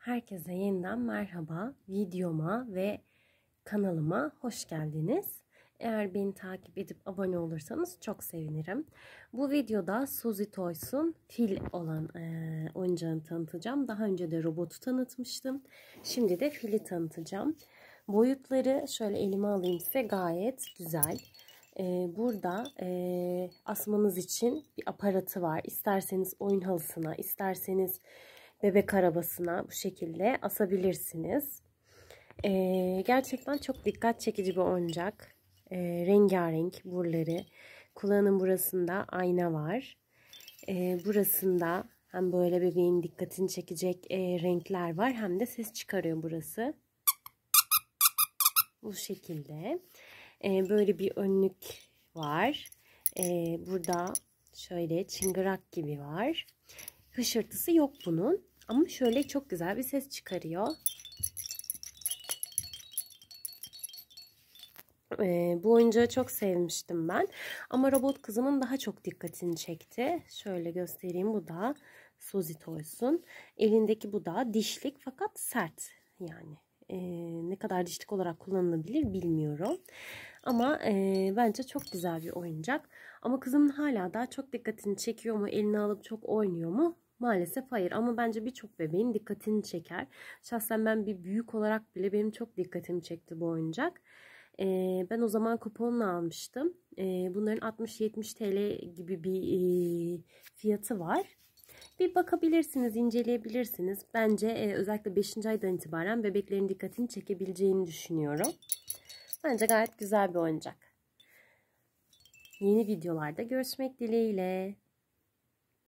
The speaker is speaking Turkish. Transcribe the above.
Herkese yeniden merhaba. Videoma ve kanalıma hoş geldiniz. Eğer beni takip edip abone olursanız çok sevinirim. Bu videoda Suzy Toys'un fil olan e, oyuncağını tanıtacağım. Daha önce de robotu tanıtmıştım. Şimdi de fili tanıtacağım. Boyutları şöyle elime alayım size gayet güzel. E, burada e, asmanız için bir aparatı var. İsterseniz oyun halısına, isterseniz bebek arabasına bu şekilde asabilirsiniz. Ee, gerçekten çok dikkat çekici bir oyuncak. Ee, rengarenk burları. Kulağının burasında ayna var. Ee, burasında hem böyle bebeğin dikkatini çekecek e, renkler var hem de ses çıkarıyor burası. Bu şekilde. Ee, böyle bir önlük var. Ee, burada şöyle çıngırak gibi var. Hışırtısı yok bunun. Ama şöyle çok güzel bir ses çıkarıyor. Ee, bu oyuncağı çok sevmiştim ben. Ama robot kızımın daha çok dikkatini çekti. Şöyle göstereyim bu da Suzy Toys'un. Elindeki bu da dişlik fakat sert. Yani e, ne kadar dişlik olarak kullanılabilir bilmiyorum. Ama e, bence çok güzel bir oyuncak. Ama kızımın hala daha çok dikkatini çekiyor mu? Eline alıp çok oynuyor mu? Maalesef hayır ama bence birçok bebeğin dikkatini çeker. Şahsen ben bir büyük olarak bile benim çok dikkatimi çekti bu oyuncak. Ee, ben o zaman kuponla almıştım. Ee, bunların 60-70 TL gibi bir e, fiyatı var. Bir bakabilirsiniz, inceleyebilirsiniz. Bence e, özellikle 5. aydan itibaren bebeklerin dikkatini çekebileceğini düşünüyorum. Bence gayet güzel bir oyuncak. Yeni videolarda görüşmek dileğiyle.